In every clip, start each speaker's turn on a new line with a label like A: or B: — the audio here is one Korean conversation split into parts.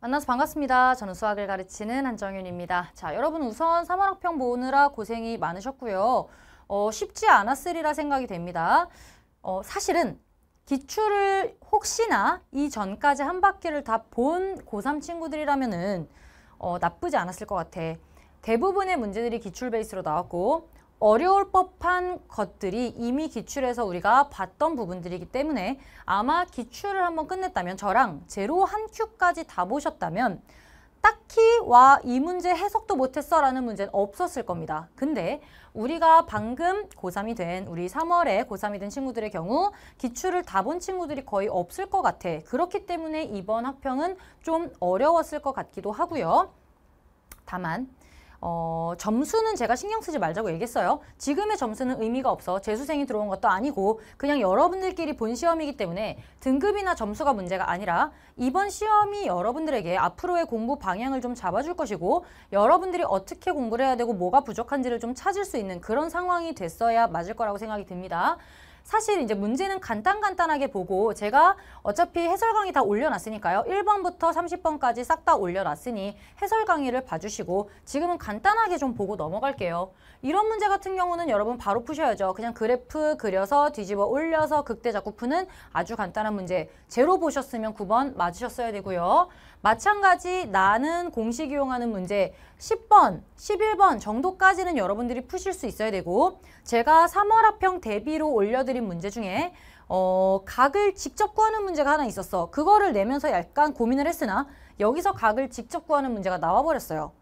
A: 만나서 반갑습니다. 저는 수학을 가르치는 한정윤입니다. 자, 여러분 우선 3월 학평 보느라 고생이 많으셨고요. 어, 쉽지 않았으리라 생각이 됩니다. 어, 사실은 기출을 혹시나 이전까지 한 바퀴를 다 본 고3 친구들이라면 은 어, 나쁘지 않았을 것 같아. 대부분의 문제들이 기출 베이스로 나왔고 어려울 법한 것들이 이미 기출에서 우리가 봤던 부분들이기 때문에 아마 기출을 한번 끝냈다면 저랑 제로 한 큐까지 다 보셨다면 딱히 와 이 문제 해석도 못했어 라는 문제는 없었을 겁니다. 근데 우리가 방금 고3이 된 우리 3월에 고3이 된 친구들의 경우 기출을 다 본 친구들이 거의 없을 것 같아. 그렇기 때문에 이번 학평은 좀 어려웠을 것 같기도 하고요. 다만 어, 점수는 제가 신경 쓰지 말자고 얘기했어요. 지금의 점수는 의미가 없어 재수생이 들어온 것도 아니고 그냥 여러분들끼리 본 시험이기 때문에 등급이나 점수가 문제가 아니라 이번 시험이 여러분들에게 앞으로의 공부 방향을 좀 잡아줄 것이고 여러분들이 어떻게 공부를 해야 되고 뭐가 부족한지를 좀 찾을 수 있는 그런 상황이 됐어야 맞을 거라고 생각이 듭니다. 사실 이제 문제는 간단간단하게 보고 제가 어차피 해설 강의 다 올려놨으니까요. 1번부터 30번까지 싹 다 올려놨으니 해설 강의를 봐주시고 지금은 간단하게 좀 보고 넘어갈게요. 이런 문제 같은 경우는 여러분 바로 푸셔야죠. 그냥 그래프 그려서 뒤집어 올려서 극대 자꾸 푸는 아주 간단한 문제. 제로 보셨으면 9번 맞으셨어야 되고요. 마찬가지 나는 공식 이용하는 문제 10번, 11번 정도까지는 여러분들이 푸실 수 있어야 되고 제가 3월 합평 대비로 올려드린 문제 중에 어, 각을 직접 구하는 문제가 하나 있었어. 그거를 내면서 약간 고민을 했으나 여기서 각을 직접 구하는 문제가 나와버렸어요.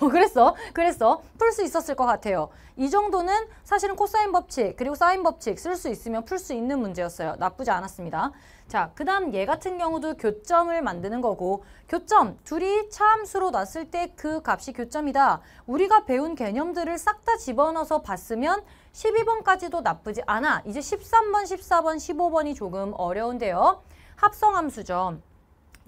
A: 어, 그랬어? 그랬어? 풀 수 있었을 것 같아요. 이 정도는 사실은 코사인 법칙 그리고 사인 법칙 쓸 수 있으면 풀 수 있는 문제였어요. 나쁘지 않았습니다. 자, 그 다음 얘 같은 경우도 교점을 만드는 거고 교점, 둘이 차함수로 났을 때 그 값이 교점이다. 우리가 배운 개념들을 싹 다 집어넣어서 봤으면 12번까지도 나쁘지 않아. 이제 13번, 14번, 15번이 조금 어려운데요. 합성함수점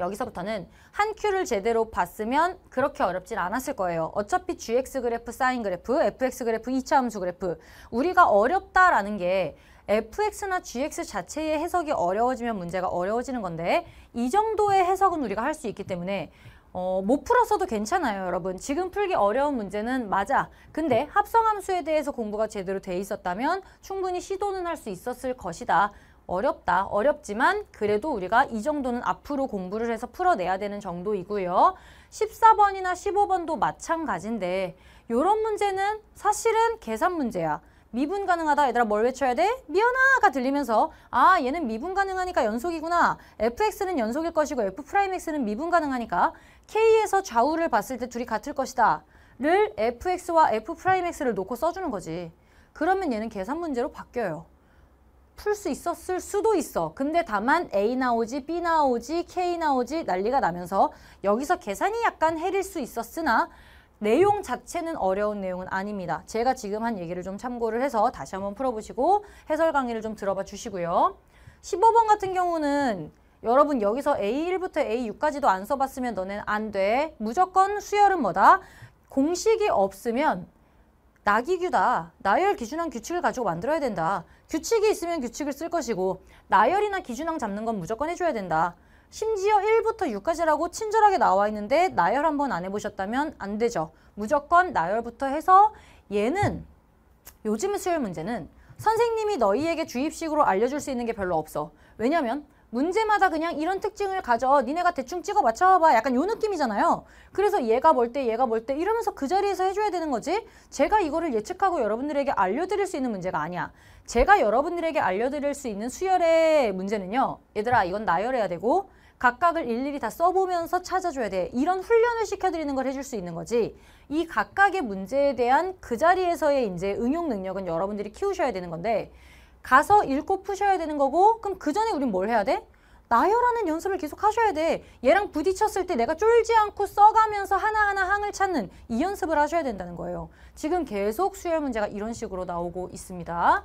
A: 여기서부터는 한 큐를 제대로 봤으면 그렇게 어렵진 않았을 거예요. 어차피 GX 그래프, 사인 그래프, FX 그래프, 2차 함수 그래프 우리가 어렵다라는 게 fx나 gx 자체의 해석이 어려워지면 문제가 어려워지는 건데 이 정도의 해석은 우리가 할 수 있기 때문에 어, 못 풀었어도 괜찮아요 여러분 지금 풀기 어려운 문제는 맞아 근데 합성함수에 대해서 공부가 제대로 돼 있었다면 충분히 시도는 할 수 있었을 것이다 어렵다, 어렵지만 그래도 우리가 이 정도는 앞으로 공부를 해서 풀어내야 되는 정도이고요. 14번이나 15번도 마찬가지인데 이런 문제는 사실은 계산 문제야. 미분 가능하다 얘들아 뭘 외쳐야 돼? 미연아가 들리면서 아 얘는 미분 가능하니까 연속이구나 fx는 연속일 것이고 f'x는 미분 가능하니까 k에서 좌우를 봤을 때 둘이 같을 것이다 를 fx와 f'x를 놓고 써주는 거지 그러면 얘는 계산 문제로 바뀌어요 풀수 있었을 수도 있어. 근데 다만 A 나오지 B 나오지 K 나오지 난리가 나면서 여기서 계산이 약간 해릴 수 있었으나 내용 자체는 어려운 내용은 아닙니다. 제가 지금 한 얘기를 좀 참고를 해서 다시 한번 풀어보시고 해설 강의를 좀 들어봐 주시고요. 15번 같은 경우는 여러분 여기서 A1부터 A6까지도 안 써봤으면 너넨 안 돼. 무조건 수열은 뭐다? 공식이 없으면 나기규다. 나열 기준항 규칙을 가지고 만들어야 된다. 규칙이 있으면 규칙을 쓸 것이고 나열이나 기준항 잡는 건 무조건 해줘야 된다. 심지어 1부터 6까지라고 친절하게 나와 있는데 나열 한번 안 해보셨다면 안 되죠. 무조건 나열부터 해서 얘는 요즘 수열 문제는 선생님이 너희에게 주입식으로 알려줄 수 있는 게 별로 없어. 왜냐면 문제마다 그냥 이런 특징을 가져 니네가 대충 찍어 맞춰봐 약간 요 느낌이잖아요 그래서 얘가 뭘 때 얘가 뭘 때 이러면서 그 자리에서 해줘야 되는 거지 제가 이거를 예측하고 여러분들에게 알려드릴 수 있는 문제가 아니야 제가 여러분들에게 알려드릴 수 있는 수열의 문제는요 얘들아 이건 나열해야 되고 각각을 일일이 다 써보면서 찾아줘야 돼. 이런 훈련을 시켜드리는 걸 해줄 수 있는 거지. 이 각각의 문제에 대한 그 자리에서의 이제 응용 능력은 여러분들이 키우셔야 되는 건데 가서 읽고 푸셔야 되는 거고 그럼 그 전에 우린 뭘 해야 돼? 나열하는 연습을 계속 하셔야 돼. 얘랑 부딪혔을 때 내가 쫄지 않고 써가면서 하나하나 항을 찾는 이 연습을 하셔야 된다는 거예요. 지금 계속 수열 문제가 이런 식으로 나오고 있습니다.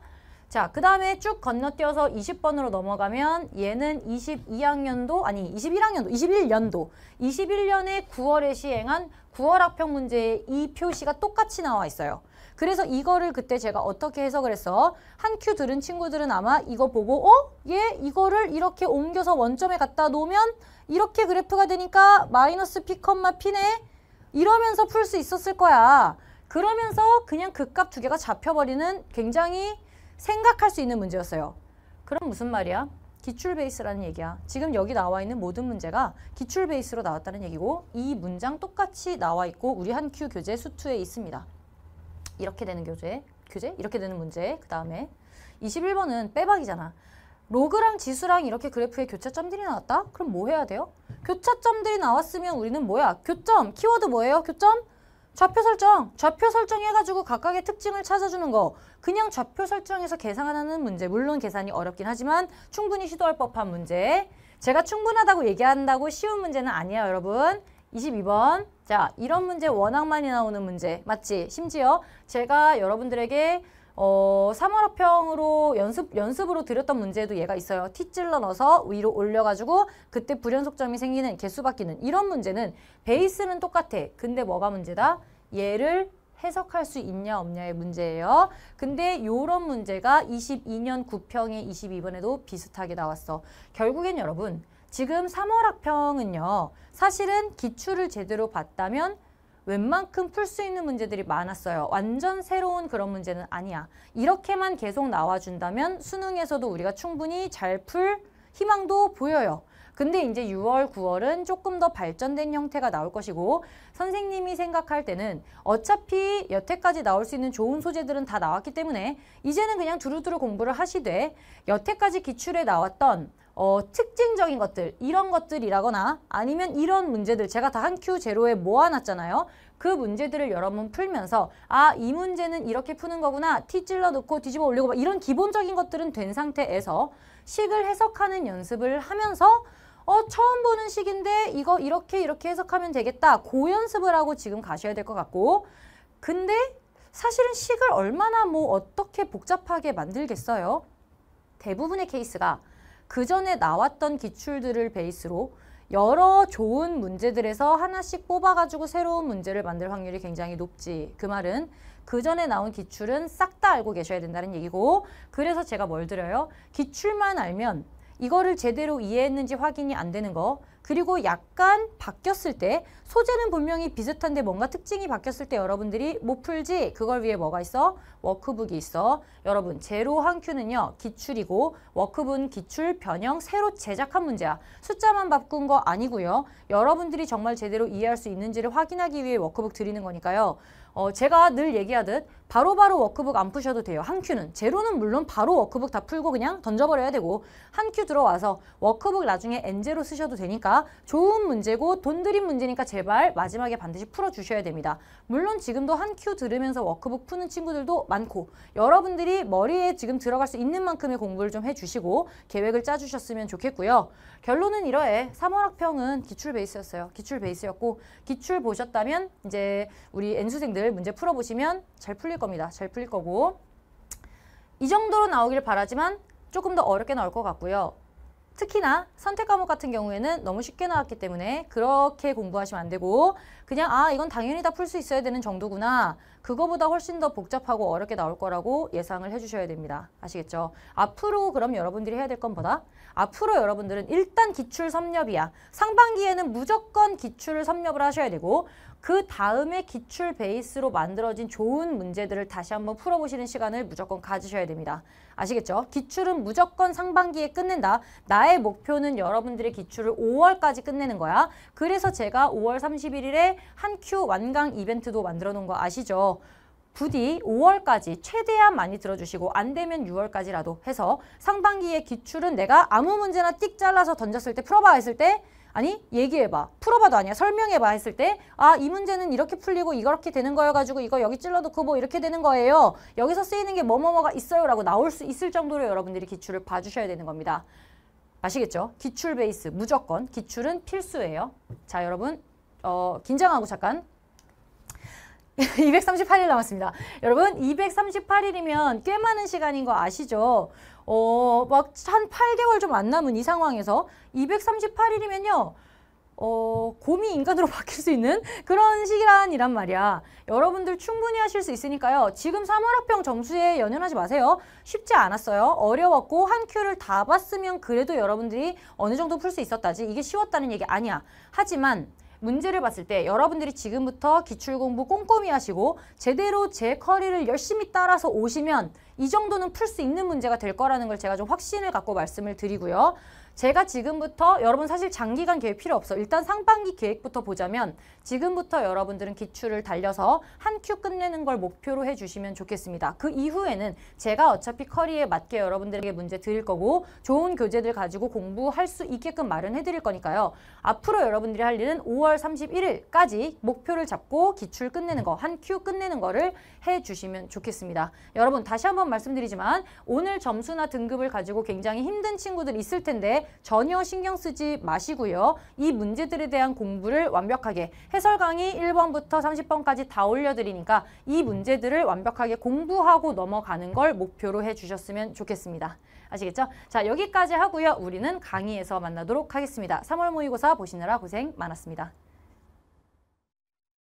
A: 자, 그 다음에 쭉 건너뛰어서 20번으로 넘어가면 얘는 22학년도, 아니 21학년도, 21년도, 21년에 9월에 시행한 9월 학평 문제의이 표시가 똑같이 나와 있어요. 그래서 이거를 그때 제가 어떻게 해석을 했어? 한 큐 들은 친구들은 아마 이거 보고 어? 얘 이거를 이렇게 옮겨서 원점에 갖다 놓으면 이렇게 그래프가 되니까 마이너스 p, 피네? 이러면서 풀 수 있었을 거야. 그러면서 그냥 극값 그 두 개가 잡혀버리는 굉장히 생각할 수 있는 문제였어요. 그럼 무슨 말이야? 기출 베이스라는 얘기야. 지금 여기 나와 있는 모든 문제가 기출 베이스로 나왔다는 얘기고 이 문장 똑같이 나와 있고 우리 한큐 교재 수투에 있습니다. 이렇게 되는 교재, 교재? 이렇게 되는 문제. 그 다음에 21번은 빼박이잖아. 로그랑 지수랑 이렇게 그래프에 교차점들이 나왔다? 그럼 뭐 해야 돼요? 교차점들이 나왔으면 우리는 뭐야? 교점, 키워드 뭐예요? 교점? 좌표 설정, 좌표 설정해가지고 각각의 특징을 찾아주는 거 그냥 좌표 설정에서 계산하는 문제 물론 계산이 어렵긴 하지만 충분히 시도할 법한 문제 제가 충분하다고 얘기한다고 쉬운 문제는 아니야 여러분 22번 자 이런 문제 워낙 많이 나오는 문제 맞지? 심지어 제가 여러분들에게 어, 3월합평으로 연습, 연습으로 드렸던 문제도 얘가 있어요. 티찔러 넣어서 위로 올려가지고 그때 불연속점이 생기는 개수 바뀌는 이런 문제는 베이스는 똑같아. 근데 뭐가 문제다? 얘를 해석할 수 있냐 없냐의 문제예요. 근데 이런 문제가 22년 9평의 22번에도 비슷하게 나왔어. 결국엔 여러분 지금 3월 학평은요. 사실은 기출을 제대로 봤다면 웬만큼 풀 수 있는 문제들이 많았어요. 완전 새로운 그런 문제는 아니야. 이렇게만 계속 나와준다면 수능에서도 우리가 충분히 잘 풀 희망도 보여요. 근데 이제 6월, 9월은 조금 더 발전된 형태가 나올 것이고 선생님이 생각할 때는 어차피 여태까지 나올 수 있는 좋은 소재들은 다 나왔기 때문에 이제는 그냥 두루두루 공부를 하시되 여태까지 기출에 나왔던 어, 특징적인 것들 이런 것들이라거나 아니면 이런 문제들 제가 다 한큐 제로에 모아놨잖아요. 그 문제들을 여러분 풀면서 아 이 문제는 이렇게 푸는 거구나 티 찔러 놓고 뒤집어 올리고 막 이런 기본적인 것들은 된 상태에서 식을 해석하는 연습을 하면서 어 처음 보는 식인데 이거 이렇게 이렇게 해석하면 되겠다 고 연습을 하고 지금 가셔야 될 것 같고 근데 사실은 식을 얼마나 뭐 어떻게 복잡하게 만들겠어요 대부분의 케이스가 그 전에 나왔던 기출들을 베이스로 여러 좋은 문제들에서 하나씩 뽑아가지고 새로운 문제를 만들 확률이 굉장히 높지. 그 말은 그 전에 나온 기출은 싹 다 알고 계셔야 된다는 얘기고 그래서 제가 뭘 드려요? 기출만 알면 이거를 제대로 이해했는지 확인이 안 되는 거 그리고 약간 바뀌었을 때 소재는 분명히 비슷한데 뭔가 특징이 바뀌었을 때 여러분들이 못 뭐 풀지 그걸 위해 뭐가 있어? 워크북이 있어 여러분 제로 한 큐는요 기출이고 워크북 기출 변형 새로 제작한 문제야 숫자만 바꾼 거 아니고요 여러분들이 정말 제대로 이해할 수 있는지를 확인하기 위해 워크북 드리는 거니까요 어, 제가 늘 얘기하듯 바로바로 바로 워크북 안 푸셔도 돼요. 한 큐는. 제로는 물론 바로 워크북 다 풀고 그냥 던져버려야 되고 한 큐 들어와서 워크북 나중에 엔제로 쓰셔도 되니까 좋은 문제고 돈 들인 문제니까 제발 마지막에 반드시 풀어주셔야 됩니다. 물론 지금도 한 큐 들으면서 워크북 푸는 친구들도 많고 여러분들이 머리에 지금 들어갈 수 있는 만큼의 공부를 좀 해주시고 계획을 짜주셨으면 좋겠고요. 결론은 이러해 3월 학평은 기출 베이스였어요. 기출 베이스였고 기출 보셨다면 이제 우리 N수생들 문제 풀어보시면 잘 풀리 풀릴 겁니다. 잘 풀릴 거고 이 정도로 나오길 바라지만 조금 더 어렵게 나올 것 같고요. 특히나 선택 과목 같은 경우에는 너무 쉽게 나왔기 때문에 그렇게 공부하시면 안 되고 그냥 아 이건 당연히 다 풀 수 있어야 되는 정도구나 그거보다 훨씬 더 복잡하고 어렵게 나올 거라고 예상을 해주셔야 됩니다. 아시겠죠? 앞으로 그럼 여러분들이 해야 될건보다 앞으로 여러분들은 일단 기출 섭렵이야. 상반기에는 무조건 기출을 섭렵을 하셔야 되고 그 다음에 기출 베이스로 만들어진 좋은 문제들을 다시 한번 풀어보시는 시간을 무조건 가지셔야 됩니다. 아시겠죠? 기출은 무조건 상반기에 끝낸다. 나의 목표는 여러분들의 기출을 5월까지 끝내는 거야. 그래서 제가 5월 31일에 한큐 완강 이벤트도 만들어 놓은 거 아시죠? 부디 5월까지 최대한 많이 들어주시고 안 되면 6월까지라도 해서 상반기에 기출은 내가 아무 문제나 띡 잘라서 던졌을 때 풀어봐 했을 때 아니 얘기해봐 풀어봐도 아니야 설명해봐 했을 때아이 문제는 이렇게 풀리고 이렇게 되는 거여가지고 이거 여기 찔러놓고 그 뭐 이렇게 되는 거예요 여기서 쓰이는 게 뭐뭐뭐가 있어요 라고 나올 수 있을 정도로 여러분들이 기출을 봐주셔야 되는 겁니다 아시겠죠? 기출 베이스 무조건 기출은 필수예요 자 여러분 어, 긴장하고 잠깐 238일 남았습니다. 여러분 238일이면 꽤 많은 시간인 거 아시죠? 어, 막한 8개월 좀 안 남은 이 상황에서 238일이면요. 어, 곰이 인간으로 바뀔 수 있는 그런 시란이란 말이야. 여러분들 충분히 하실 수 있으니까요. 지금 3월 합병 점수에 연연하지 마세요. 쉽지 않았어요. 어려웠고 한 큐를 다 봤으면 그래도 여러분들이 어느 정도 풀 수 있었다지 이게 쉬웠다는 얘기 아니야. 하지만 문제를 봤을 때 여러분들이 지금부터 기출 공부 꼼꼼히 하시고 제대로 제 커리를 열심히 따라서 오시면 이 정도는 풀 수 있는 문제가 될 거라는 걸 제가 좀 확신을 갖고 말씀을 드리고요. 제가 지금부터 여러분 사실 장기간 계획 필요 없어. 일단 상반기 계획부터 보자면 지금부터 여러분들은 기출을 달려서 한 큐 끝내는 걸 목표로 해주시면 좋겠습니다. 그 이후에는 제가 어차피 커리에 맞게 여러분들에게 문제 드릴 거고 좋은 교재들 가지고 공부할 수 있게끔 마련해 드릴 거니까요. 앞으로 여러분들이 할 일은 5월 31일까지 목표를 잡고 기출 끝내는 거, 한 큐 끝내는 거를 해주시면 좋겠습니다. 여러분 다시 한번 말씀드리지만 오늘 점수나 등급을 가지고 굉장히 힘든 친구들 있을 텐데 전혀 신경 쓰지 마시고요. 이 문제들에 대한 공부를 완벽하게 해설 강의 1번부터 30번까지 다 올려드리니까 이 문제들을 완벽하게 공부하고 넘어가는 걸 목표로 해주셨으면 좋겠습니다. 아시겠죠? 자 여기까지 하고요. 우리는 강의에서 만나도록 하겠습니다. 3월 모의고사 보시느라 고생 많았습니다.